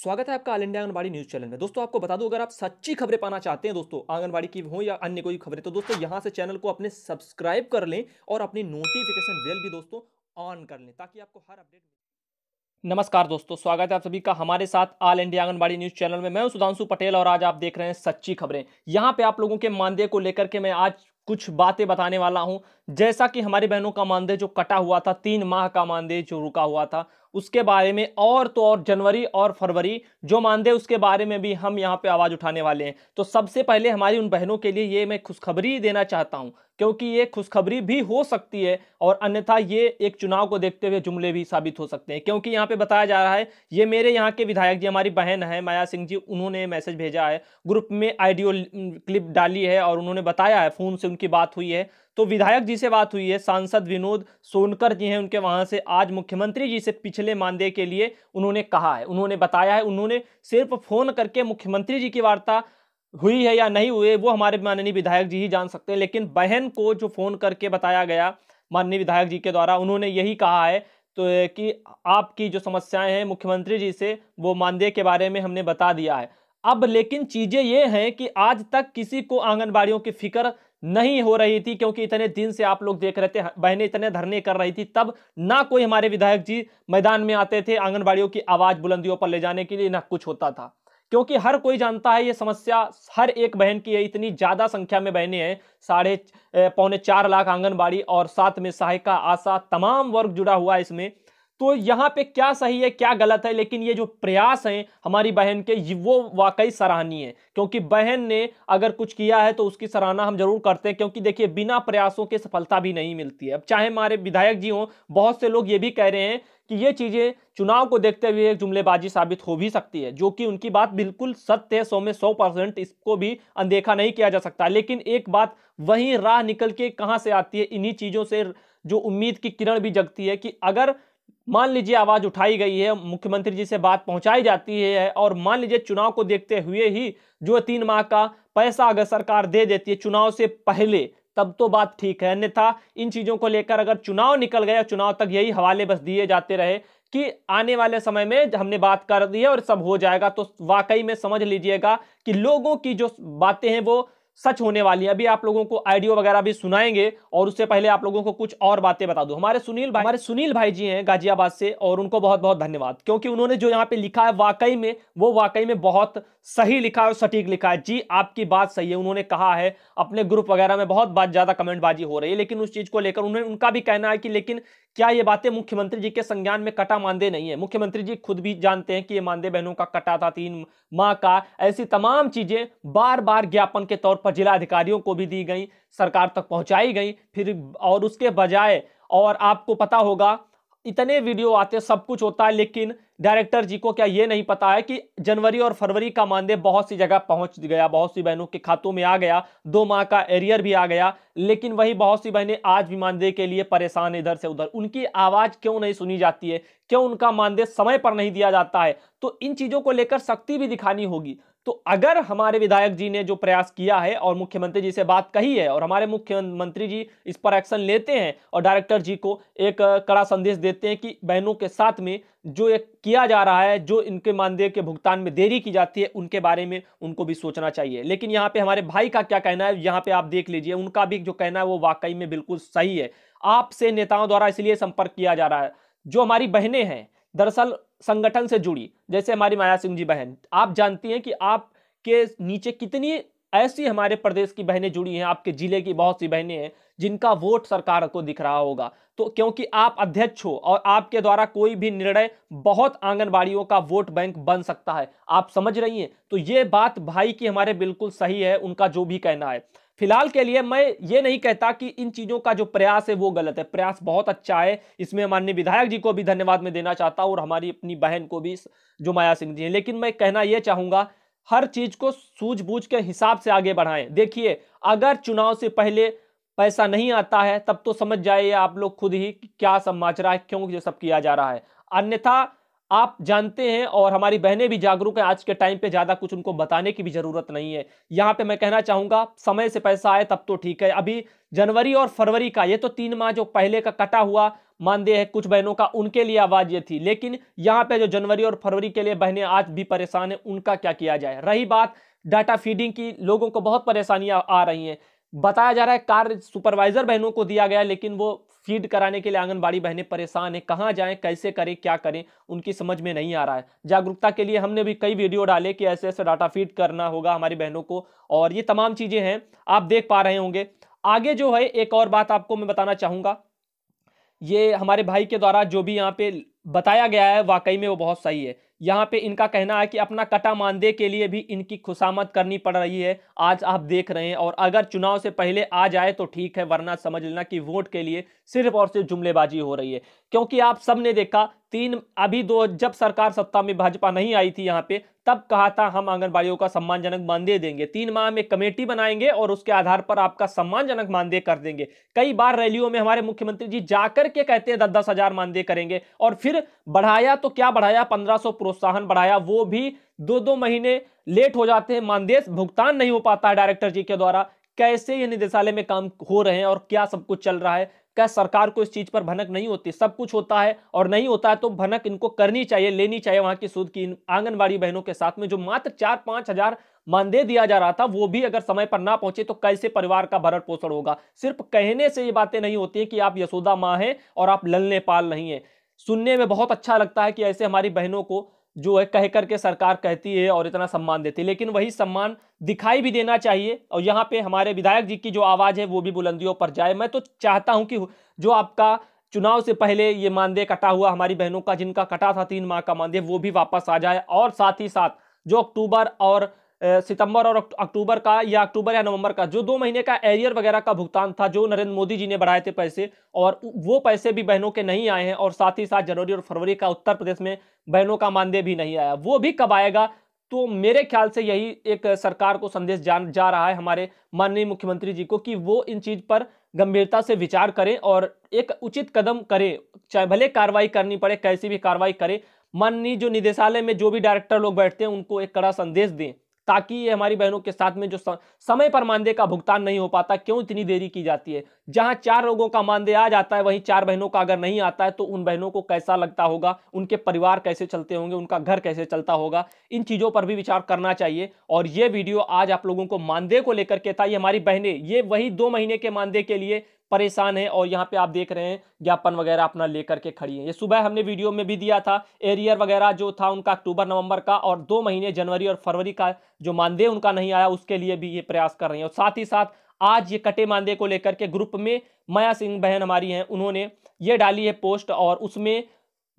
स्वागत है आपका all India anganwadi news channel में दोस्तों आपको बता दूं अगर आप सच्ची खबरें पाना चाहते हैं दोस्तों आंगनबाड़ी की हो या अन्य कोई खबरें तो दोस्तों यहां से चैनल को अपने सब्सक्राइब कर लें और अपनी नोटिफिकेशन बेल भी दोस्तों ऑन कर लें ताकि आपको हर अपडेट नमस्कार दोस्तों स्वागत है आप सभी का हमारे साथ all India anganwadi news channel में मैं हूं सुधांशु पटेल और आज आप देख रहे हैं सच्ची खबरें यहां पे आप लोगों के मानदेय को लेकर के मैं आज कुछ बातें बताने वाला हूं जैसा कि हमारी बहनों का मानदेय जो कटा हुआ था तीन माह का मानदेय जो रुका हुआ था उसके बारे में और तो और जनवरी और फरवरी जो मानदेय उसके बारे में भी हम यहाँ पे आवाज़ उठाने वाले हैं तो सबसे पहले हमारी उन बहनों के लिए ये मैं खुशखबरी देना चाहता हूँ क्योंकि ये खुशखबरी भी हो सकती है और अन्यथा ये एक चुनाव को देखते हुए जुमले भी साबित हो सकते हैं क्योंकि यहाँ पे बताया जा रहा है ये मेरे यहाँ के विधायक जी हमारी बहन है माया सिंह जी उन्होंने मैसेज भेजा है ग्रुप में आइडियो क्लिप डाली है और उन्होंने बताया है फ़ोन से उनकी बात हुई है तो विधायक जी से बात हुई है सांसद विनोद सोनकर जी हैं उनके वहां से आज मुख्यमंत्री जी से पिछले मानदेय के लिए उन्होंने कहा है उन्होंने बताया है उन्होंने सिर्फ फोन करके मुख्यमंत्री जी की वार्ता हुई है या नहीं हुई वो हमारे माननीय विधायक जी ही जान सकते हैं लेकिन बहन को जो फोन करके बताया गया माननीय विधायक जी के द्वारा उन्होंने यही कहा है तो कि आपकी जो समस्याएं हैं मुख्यमंत्री जी से वो मानदेय के बारे में हमने बता दिया है अब लेकिन चीज़ें ये हैं कि आज तक किसी को आंगनबाड़ियों की फिक्र नहीं हो रही थी क्योंकि इतने दिन से आप लोग देख रहे थे बहनें इतने धरने कर रही थी तब ना कोई हमारे विधायक जी मैदान में आते थे आंगनबाड़ियों की आवाज़ बुलंदियों पर ले जाने के लिए ना कुछ होता था क्योंकि हर कोई जानता है ये समस्या हर एक बहन की है इतनी ज़्यादा संख्या में बहनें हैं साढ़े पौने चार लाख आंगनबाड़ी और साथ में सहायिका आशा तमाम वर्ग जुड़ा हुआ है इसमें तो यहाँ पे क्या सही है क्या गलत है लेकिन ये जो प्रयास हैं हमारी बहन के ये वो वाकई सराहनीय है क्योंकि बहन ने अगर कुछ किया है तो उसकी सराहना हम जरूर करते हैं क्योंकि देखिए बिना प्रयासों के सफलता भी नहीं मिलती है अब चाहे हमारे विधायक जी हों बहुत से लोग ये भी कह रहे हैं कि ये चीज़ें चुनाव को देखते हुए एक जुमलेबाजी साबित हो भी सकती है जो कि उनकी बात बिल्कुल सत्य है सौ में सौ परसेंट इसको भी अनदेखा नहीं किया जा सकता लेकिन एक बात वहीं राह निकल के कहाँ से आती है इन्हीं चीज़ों से जो उम्मीद की किरण भी जगती है कि अगर मान लीजिए आवाज़ उठाई गई है मुख्यमंत्री जी से बात पहुंचाई जाती है और मान लीजिए चुनाव को देखते हुए ही जो तीन माह का पैसा अगर सरकार दे देती है चुनाव से पहले तब तो बात ठीक है अन्यथा इन चीज़ों को लेकर अगर चुनाव निकल गया चुनाव तक यही हवाले बस दिए जाते रहे कि आने वाले समय में हमने बात कर दी है और सब हो जाएगा तो वाकई में समझ लीजिएगा कि लोगों की जो बातें हैं वो सच होने वाली है अभी आप लोगों को आइडियो वगैरह भी सुनाएंगे और उससे पहले आप लोगों को कुछ और बातें बता दूं हमारे सुनील भाई हमारे सुनील भाई जी हैं गाजियाबाद से और उनको बहुत बहुत धन्यवाद क्योंकि उन्होंने जो यहाँ पे लिखा है वाकई में वो वाकई में बहुत सही लिखा है और सटीक लिखा है जी आपकी बात सही है उन्होंने कहा है अपने ग्रुप वगैरह में बहुत ज़्यादा कमेंटबाजी हो रही है लेकिन उस चीज़ को लेकर उन्हें उनका भी कहना है कि लेकिन क्या ये बातें मुख्यमंत्री जी के संज्ञान में कटा मानदे नहीं है मुख्यमंत्री जी खुद भी जानते हैं कि ये मानदे बहनों का कटा था तीन माह का ऐसी तमाम चीजें बार बार ज्ञापन के तौर पर जिला अधिकारियों को भी दी गई सरकार तक पहुंचाई गई फिर और उसके बजाय और आपको पता होगा इतने वीडियो आते हैं सब कुछ होता है लेकिन डायरेक्टर जी को क्या ये नहीं पता है कि जनवरी और फरवरी का मानदेय बहुत सी जगह पहुंच गया बहुत सी बहनों के खातों में आ गया दो माह का एरियर भी आ गया लेकिन वही बहुत सी बहनें आज भी मानदेय के लिए परेशान इधर से उधर उनकी आवाज़ क्यों नहीं सुनी जाती है क्यों उनका मानदेय समय पर नहीं दिया जाता है तो इन चीज़ों को लेकर सख्ती भी दिखानी होगी तो अगर हमारे विधायक जी ने जो प्रयास किया है और मुख्यमंत्री जी से बात कही है और हमारे मुख्यमंत्री जी इस पर एक्शन लेते हैं और डायरेक्टर जी को एक कड़ा संदेश देते हैं कि बहनों के साथ में जो एक किया जा रहा है जो इनके मानदेय के भुगतान में देरी की जाती है उनके बारे में उनको भी सोचना चाहिए लेकिन यहाँ पे हमारे भाई का क्या कहना है यहाँ पे आप देख लीजिए उनका भी जो कहना है वो वाकई में बिल्कुल सही है आपसे नेताओं द्वारा इसलिए संपर्क किया जा रहा है जो हमारी बहनें हैं दरअसल संगठन से जुड़ी जैसे हमारी माया सिंह जी बहन आप जानती हैं कि आपके नीचे कितनी ऐसी हमारे प्रदेश की बहनें जुड़ी हैं आपके जिले की बहुत सी बहनें हैं जिनका वोट सरकार को दिख रहा होगा तो क्योंकि आप अध्यक्ष हो और आपके द्वारा कोई भी निर्णय बहुत आंगनबाड़ियों का वोट बैंक बन सकता है आप समझ रही हैं तो ये बात भाई की हमारे बिल्कुल सही है उनका जो भी कहना है फिलहाल के लिए मैं ये नहीं कहता कि इन चीज़ों का जो प्रयास है वो गलत है प्रयास बहुत अच्छा है इसमें माननीय विधायक जी को भी धन्यवाद मैं देना चाहता हूँ और हमारी अपनी बहन को भी जो माया सिंह जी हैं लेकिन मैं कहना यह चाहूँगा हर चीज़ को सूझबूझ के हिसाब से आगे बढ़ाएं देखिए अगर चुनाव से पहले पैसा नहीं आता है तब तो समझ जाइए आप लोग खुद ही क्या सब माच रहा है क्यों ये सब किया जा रहा है अन्यथा आप जानते हैं और हमारी बहनें भी जागरूक हैं आज के टाइम पे ज़्यादा कुछ उनको बताने की भी ज़रूरत नहीं है यहाँ पे मैं कहना चाहूँगा समय से पैसा आए तब तो ठीक है अभी जनवरी और फरवरी का ये तो तीन माह जो पहले का कटा हुआ मानदेय है कुछ बहनों का उनके लिए आवाज़ ये थी लेकिन यहाँ पे जो जनवरी और फरवरी के लिए बहनें आज भी परेशान हैं उनका क्या किया जाए रही बात डाटा फीडिंग की लोगों को बहुत परेशानियाँ आ रही हैं बताया जा रहा है कार्य सुपरवाइजर बहनों को दिया गया लेकिन वो फीड कराने के लिए आंगनबाड़ी बहनें परेशान हैं कहाँ जाएं कैसे करें क्या करें उनकी समझ में नहीं आ रहा है जागरूकता के लिए हमने भी कई वीडियो डाले कि ऐसे ऐसे डाटा फीड करना होगा हमारी बहनों को और ये तमाम चीज़ें हैं आप देख पा रहे होंगे आगे जो है एक और बात आपको मैं बताना चाहूँगा ये हमारे भाई के द्वारा जो भी यहाँ पे बताया गया है वाकई में वो बहुत सही है यहाँ पे इनका कहना है कि अपना कटा मानदेय के लिए भी इनकी खुशामद करनी पड़ रही है आज आप देख रहे हैं और अगर चुनाव से पहले आ जाए तो ठीक है वरना समझ लेना कि वोट के लिए सिर्फ और सिर्फ जुमलेबाजी हो रही है क्योंकि आप सबने देखा तीन अभी दो जब सरकार सत्ता में भाजपा नहीं आई थी यहाँ पे तब कहा था हम आंगनबाड़ियों का सम्मानजनक मानदेय देंगे तीन माह में कमेटी बनाएंगे और उसके आधार पर आपका सम्मानजनक मानदेय कर देंगे कई बार रैलियों में हमारे मुख्यमंत्री जी जाकर के कहते हैं दस दस हजार मानदेय करेंगे और फिर बढ़ाया तो क्या बढ़ाया पंद्रह प्रोत्साहन बढ़ाया वो भी दो दो महीने लेट हो जाते हैं मानदेय भुगतान नहीं हो पाता है डायरेक्टर जी के द्वारा कैसे ये निदेशालय में काम हो रहे हैं और क्या सब कुछ चल रहा है क्या सरकार को इस चीज पर भनक नहीं होती सब कुछ होता है और नहीं होता है तो भनक इनको करनी चाहिए लेनी चाहिए वहां की सूद की आंगनबाड़ी बहनों के साथ में जो मात्र चार पांच हजार मानदेय दिया जा रहा था वो भी अगर समय पर ना पहुंचे तो कैसे परिवार का भरण पोषण होगा सिर्फ कहने से ये बातें नहीं होती है कि आप यशोदा माँ हैं और आप ललने पाल नहीं है सुनने में बहुत अच्छा लगता है कि ऐसे हमारी बहनों को जो है कह करके सरकार कहती है और इतना सम्मान देती है लेकिन वही सम्मान दिखाई भी देना चाहिए और यहाँ पे हमारे विधायक जी की जो आवाज़ है वो भी बुलंदियों पर जाए मैं तो चाहता हूँ कि जो आपका चुनाव से पहले ये मानदेय कटा हुआ हमारी बहनों का जिनका कटा था तीन माह का मानदेय वो भी वापस आ जाए और साथ ही साथ जो अक्टूबर और सितंबर और अक्टूबर का या अक्टूबर या नवंबर का जो दो महीने का एरियर वगैरह का भुगतान था जो नरेंद्र मोदी जी ने बढ़ाए थे पैसे और वो पैसे भी बहनों के नहीं आए हैं और साथ ही साथ जनवरी और फरवरी का उत्तर प्रदेश में बहनों का मानदेय भी नहीं आया वो भी कब आएगा तो मेरे ख्याल से यही एक सरकार को संदेश जान जा रहा है हमारे माननीय मुख्यमंत्री जी को कि वो इन चीज पर गंभीरता से विचार करें और एक उचित कदम करें चाहे भले कार्रवाई करनी पड़े कैसी भी कार्रवाई करें माननीय जो निदेशालय में जो भी डायरेक्टर लोग बैठते हैं उनको एक कड़ा संदेश दें ताकि ये हमारी बहनों के साथ में जो समय पर मानदेय का भुगतान नहीं हो पाता क्यों इतनी देरी की जाती है जहां चार लोगों का मानदेय आ जाता है वहीं चार बहनों का अगर नहीं आता है तो उन बहनों को कैसा लगता होगा उनके परिवार कैसे चलते होंगे उनका घर कैसे चलता होगा इन चीज़ों पर भी विचार करना चाहिए और ये वीडियो आज आप लोगों को मानदेय को लेकर के था ये हमारी बहनें ये वही दो महीने के मानदेय के लिए परेशान है और यहाँ पे आप देख रहे हैं ज्ञापन वगैरह अपना लेकर के खड़ी है ये सुबह हमने वीडियो में भी दिया था एरियर वगैरह जो था उनका अक्टूबर नवंबर का और दो महीने जनवरी और फरवरी का जो मानदेय उनका नहीं आया उसके लिए भी ये प्रयास कर रहे हैं और साथ ही साथ आज ये कटे मानदेय को लेकर के ग्रुप में माया सिंह बहन हमारी हैं उन्होंने ये डाली है पोस्ट और उसमें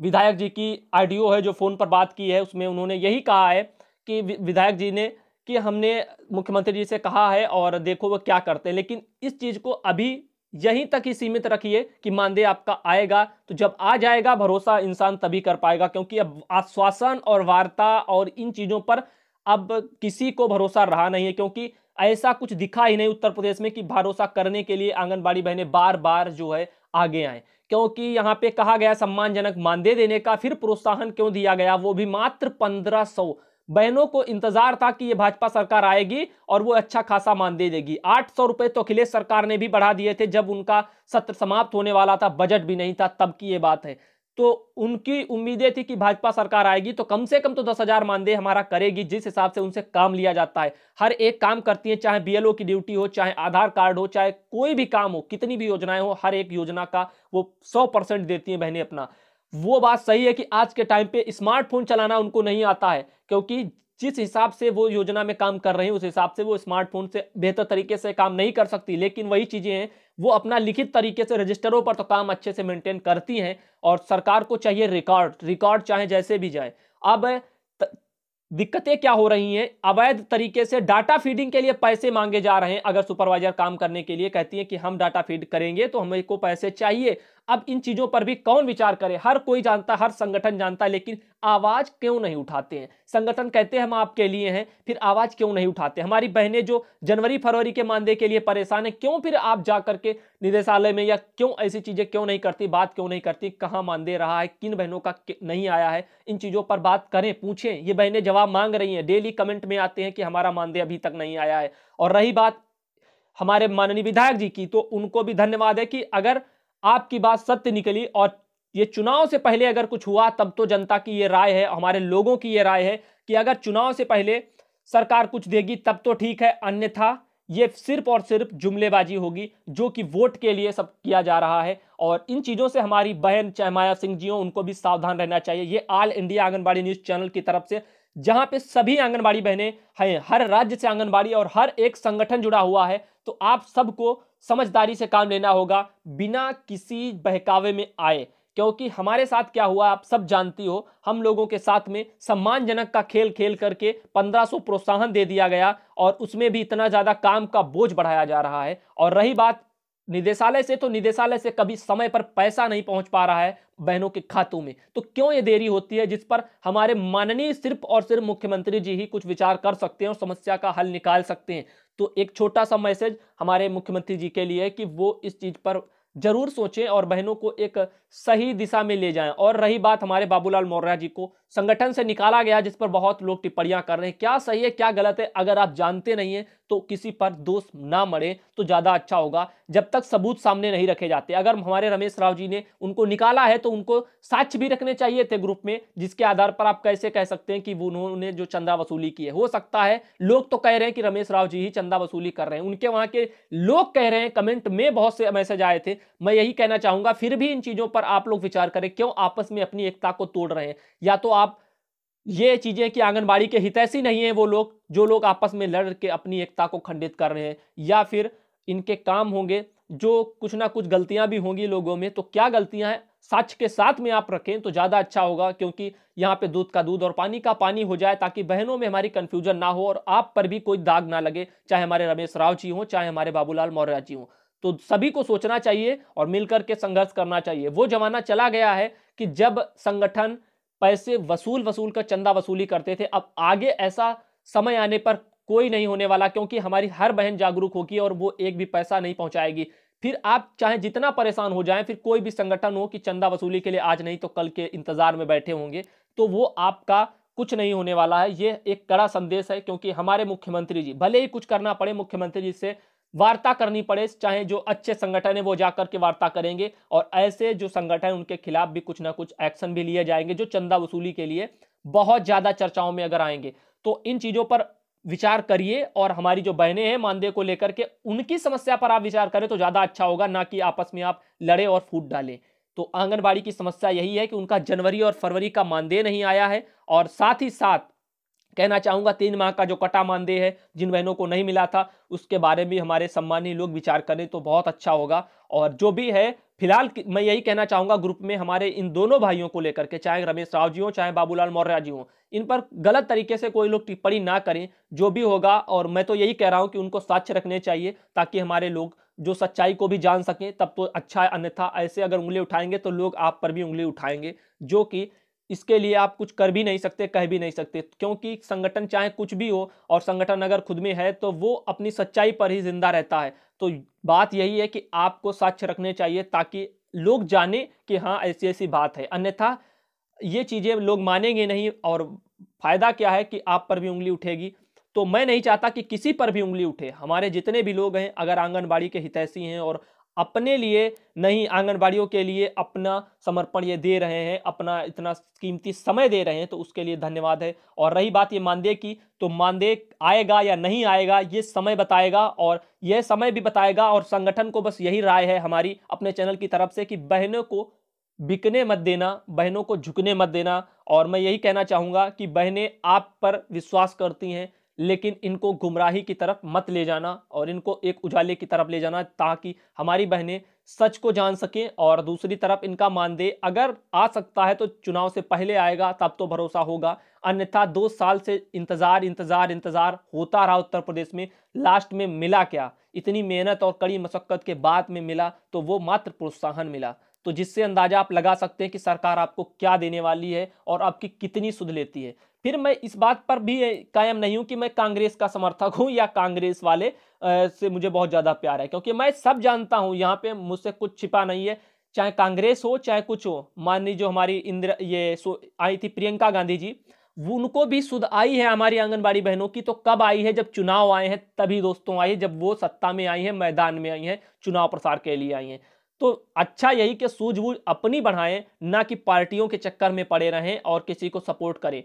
विधायक जी की आडियो है जो फ़ोन पर बात की है उसमें उन्होंने यही कहा है कि विधायक जी ने कि हमने मुख्यमंत्री जी से कहा है और देखो वो क्या करते हैं लेकिन इस चीज़ को अभी यहीं तक ही सीमित रखिए कि मानदेय आपका आएगा तो जब आ जाएगा भरोसा इंसान तभी कर पाएगा क्योंकि अब आश्वासन और वार्ता और इन चीज़ों पर अब किसी को भरोसा रहा नहीं है क्योंकि ऐसा कुछ दिखा ही नहीं उत्तर प्रदेश में कि भरोसा करने के लिए आंगनबाड़ी बहनें बार बार जो है आगे आए क्योंकि यहाँ पे कहा गया सम्मानजनक मानदेय देने का फिर प्रोत्साहन क्यों दिया गया वो भी मात्र पंद्रह सौ बहनों को इंतजार था कि ये भाजपा सरकार आएगी और वो अच्छा खासा मान दे देगी आठ सौ रुपए तो अखिलेश सरकार ने भी बढ़ा दिए थे जब उनका सत्र समाप्त होने वाला था बजट भी नहीं था तब की ये बात है तो उनकी उम्मीदें थी कि भाजपा सरकार आएगी तो कम से कम तो दस हजार मानदेय हमारा करेगी जिस हिसाब से उनसे काम लिया जाता है हर एक काम करती है चाहे बीएलओ की ड्यूटी हो चाहे आधार कार्ड हो चाहे कोई भी काम हो कितनी भी योजनाएं हो हर एक योजना का वो सौ परसेंट देती है बहने अपना वो बात सही है कि आज के टाइम पे स्मार्टफोन चलाना उनको नहीं आता है क्योंकि जिस हिसाब से वो योजना में काम कर रहे हैं उस हिसाब से वो स्मार्टफोन से बेहतर तरीके से काम नहीं कर सकती लेकिन वही चीज़ें हैं वो अपना लिखित तरीके से रजिस्टरों पर तो काम अच्छे से मेंटेन करती हैं और सरकार को चाहिए रिकॉर्ड रिकॉर्ड चाहे जैसे भी जाए अब दिक्कतें क्या हो रही हैं अवैध तरीके से डाटा फीडिंग के लिए पैसे मांगे जा रहे हैं अगर सुपरवाइजर काम करने के लिए कहती है कि हम डाटा फीड करेंगे तो हमें को पैसे चाहिए अब इन चीजों पर भी कौन विचार करे हर कोई जानता हर संगठन जानता है लेकिन आवाज क्यों नहीं उठाते हैं संगठन कहते हैं हम आपके लिए हैं फिर आवाज क्यों नहीं उठाते हमारी बहनें जो जनवरी फरवरी के मानदेय के लिए परेशान है क्यों फिर आप जाकर के निदेशालय में या क्यों ऐसी चीजें क्यों नहीं करती बात क्यों नहीं करती कहाँ मानदेय रहा है किन बहनों का नहीं आया है इन चीजों पर बात करें पूछें ये बहनें जवाब मांग रही हैं डेली कमेंट में आते हैं कि हमारा मानदेय अभी तक नहीं आया है और रही बात हमारे माननीय विधायक जी की तो उनको भी धन्यवाद है कि अगर आपकी बात सत्य निकली और ये चुनाव से पहले अगर कुछ हुआ तब तो जनता की ये राय है हमारे लोगों की ये राय है कि अगर चुनाव से पहले सरकार कुछ देगी तब तो ठीक है अन्यथा ये सिर्फ और सिर्फ जुमलेबाजी होगी जो कि वोट के लिए सब किया जा रहा है और इन चीज़ों से हमारी बहन चाहे माया सिंह जी हों उनको भी सावधान रहना चाहिए ये all India anganwadi news channel की तरफ से जहाँ पे सभी आंगनबाड़ी बहनें हैं हर राज्य से आंगनबाड़ी और हर एक संगठन जुड़ा हुआ है तो आप सबको समझदारी से काम लेना होगा बिना किसी बहकावे में आए क्योंकि हमारे साथ क्या हुआ आप सब जानती हो हम लोगों के साथ में सम्मानजनक का खेल खेल करके 1500 प्रोत्साहन दे दिया गया और उसमें भी इतना ज़्यादा काम का बोझ बढ़ाया जा रहा है और रही बात निदेशालय से तो निदेशालय से कभी समय पर पैसा नहीं पहुंच पा रहा है बहनों के खातों में तो क्यों ये देरी होती है जिस पर हमारे माननीय सिर्फ और सिर्फ मुख्यमंत्री जी ही कुछ विचार कर सकते हैं और समस्या का हल निकाल सकते हैं तो एक छोटा सा मैसेज हमारे मुख्यमंत्री जी के लिए कि वो इस चीज़ पर जरूर सोचें और बहनों को एक सही दिशा में ले जाएं और रही बात हमारे बाबूलाल मौर्य जी को संगठन से निकाला गया जिस पर बहुत लोग टिप्पणियां कर रहे हैं क्या सही है क्या गलत है अगर आप जानते नहीं हैं तो किसी पर दोष ना मरे तो ज़्यादा अच्छा होगा जब तक सबूत सामने नहीं रखे जाते अगर हमारे रमेश राव जी ने उनको निकाला है तो उनको साक्ष भी रखने चाहिए थे ग्रुप में जिसके आधार पर आप कैसे कह सकते हैं कि उन्होंने जो चंदा वसूली की है हो सकता है लोग तो कह रहे हैं कि रमेश राव जी ही चंदा वसूली कर रहे हैं उनके वहाँ के लोग कह रहे हैं कमेंट में बहुत से मैसेज आए थे मैं यही कहना चाहूंगा फिर भी इन चीजों पर आप लोग विचार करें क्यों आपस में अपनी एकता को तोड़ रहे हैं या तो आप ये चीजें कि आंगनबाड़ी के हितैषी नहीं है वो लोग जो लोग आपस में लड़ के अपनी एकता को खंडित कर रहे हैं या फिर इनके काम होंगे जो कुछ ना कुछ गलतियां भी होंगी लोगों में तो क्या गलतियां हैं सच के साथ में आप रखें तो ज़्यादा अच्छा होगा क्योंकि यहाँ पे दूध का दूध और पानी का पानी हो जाए ताकि बहनों में हमारी कन्फ्यूजन ना हो और आप पर भी कोई दाग ना लगे चाहे हमारे रमेश राव जी हों चाहे हमारे बाबूलाल मौर्य जी हों तो सभी को सोचना चाहिए और मिलकर के संघर्ष करना चाहिए वो जमाना चला गया है कि जब संगठन पैसे वसूल वसूल कर चंदा वसूली करते थे अब आगे ऐसा समय आने पर कोई नहीं होने वाला क्योंकि हमारी हर बहन जागरूक होगी और वो एक भी पैसा नहीं पहुंचाएगी फिर आप चाहे जितना परेशान हो जाएं फिर कोई भी संगठन हो कि चंदा वसूली के लिए आज नहीं तो कल के इंतजार में बैठे होंगे तो वो आपका कुछ नहीं होने वाला है ये एक कड़ा संदेश है क्योंकि हमारे मुख्यमंत्री जी भले ही कुछ करना पड़े मुख्यमंत्री जी से वार्ता करनी पड़े चाहे जो अच्छे संगठन है वो जाकर के वार्ता करेंगे और ऐसे जो संगठन उनके खिलाफ भी कुछ ना कुछ एक्शन भी लिए जाएंगे जो चंदा वसूली के लिए बहुत ज़्यादा चर्चाओं में अगर आएंगे तो इन चीज़ों पर विचार करिए और हमारी जो बहनें हैं मानदेय को लेकर के उनकी समस्या पर आप विचार करें तो ज़्यादा अच्छा होगा ना कि आपस में आप लड़े और फूट डालें तो आंगनबाड़ी की समस्या यही है कि उनका जनवरी और फरवरी का मानदेय नहीं आया है और साथ ही साथ कहना चाहूँगा तीन माह का जो कटा मानदेय है जिन बहनों को नहीं मिला था उसके बारे में हमारे सम्मानीय लोग विचार करें तो बहुत अच्छा होगा और जो भी है फिलहाल मैं यही कहना चाहूँगा ग्रुप में हमारे इन दोनों भाइयों को लेकर के चाहे रमेश राव जी हों चाहे बाबूलाल मौर्य जी हों इन पर गलत तरीके से कोई लोग टिप्पणी ना करें जो भी होगा और मैं तो यही कह रहा हूँ कि उनको साक्ष्य रखने चाहिए ताकि हमारे लोग जो सच्चाई को भी जान सकें तब तो अच्छा अन्यथा ऐसे अगर उंगली उठाएंगे तो लोग आप पर भी उंगली उठाएंगे जो कि इसके लिए आप कुछ कर भी नहीं सकते कह भी नहीं सकते क्योंकि संगठन चाहे कुछ भी हो और संगठन अगर खुद में है तो वो अपनी सच्चाई पर ही जिंदा रहता है तो बात यही है कि आपको साक्ष्य रखने चाहिए ताकि लोग जाने कि हाँ ऐसी ऐसी बात है अन्यथा ये चीज़ें लोग मानेंगे नहीं और फायदा क्या है कि आप पर भी उंगली उठेगी तो मैं नहीं चाहता कि किसी पर भी उंगली उठे हमारे जितने भी लोग हैं अगर आंगनबाड़ी के हितैषी हैं और अपने लिए नहीं आंगनबाड़ियों के लिए अपना समर्पण ये दे रहे हैं अपना इतना कीमती समय दे रहे हैं तो उसके लिए धन्यवाद है और रही बात ये मानदेय की तो मानदेय आएगा या नहीं आएगा ये समय बताएगा और यह समय भी बताएगा और संगठन को बस यही राय है हमारी अपने चैनल की तरफ से कि बहनों को बिकने मत देना बहनों को झुकने मत देना और मैं यही कहना चाहूँगा कि बहनें आप पर विश्वास करती हैं लेकिन इनको गुमराही की तरफ मत ले जाना और इनको एक उजाले की तरफ ले जाना ताकि हमारी बहनें सच को जान सकें और दूसरी तरफ इनका मानदेय अगर आ सकता है तो चुनाव से पहले आएगा तब तो भरोसा होगा अन्यथा दो साल से इंतज़ार इंतज़ार इंतज़ार होता रहा उत्तर प्रदेश में लास्ट में मिला क्या इतनी मेहनत और कड़ी मशक्क़त के बाद में मिला तो वो मात्र प्रोत्साहन मिला तो जिससे अंदाज़ा आप लगा सकते हैं कि सरकार आपको क्या देने वाली है और आपकी कितनी सुध लेती है फिर मैं इस बात पर भी कायम नहीं हूं कि मैं कांग्रेस का समर्थक हूं या कांग्रेस वाले से मुझे बहुत ज़्यादा प्यार है क्योंकि मैं सब जानता हूं यहाँ पे मुझसे कुछ छिपा नहीं है चाहे कांग्रेस हो चाहे कुछ हो माननी जो हमारी इंदिरा ये आई थी प्रियंका गांधी जी उनको भी सुध आई है हमारी आंगनबाड़ी बहनों की तो कब आई है जब चुनाव आए हैं तभी दोस्तों आई जब वो सत्ता में आई है मैदान में आई है चुनाव प्रसार के लिए आई हैं तो अच्छा यही कि सूझबूझ अपनी बढ़ाएं ना कि पार्टियों के चक्कर में पड़े रहें और किसी को सपोर्ट करें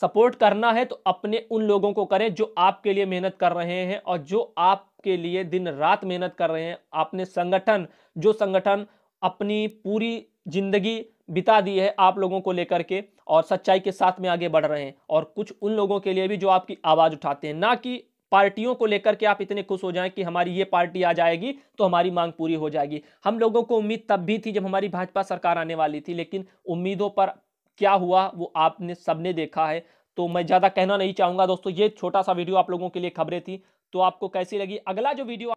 सपोर्ट करना है तो अपने उन लोगों को करें जो आपके लिए मेहनत कर रहे हैं और जो आपके लिए दिन रात मेहनत कर रहे हैं आपने संगठन जो संगठन अपनी पूरी जिंदगी बिता दी है आप लोगों को लेकर के और सच्चाई के साथ में आगे बढ़ रहे हैं और कुछ उन लोगों के लिए भी जो आपकी आवाज़ उठाते हैं ना कि पार्टियों को लेकर के आप इतने खुश हो जाएं कि हमारी ये पार्टी आ जाएगी तो हमारी मांग पूरी हो जाएगी हम लोगों को उम्मीद तब भी थी जब हमारी भाजपा सरकार आने वाली थी लेकिन उम्मीदों पर क्या हुआ वो आपने सबने देखा है तो मैं ज़्यादा कहना नहीं चाहूँगा दोस्तों ये छोटा सा वीडियो आप लोगों के लिए खबरें थी तो आपको कैसी लगी अगला जो वीडियो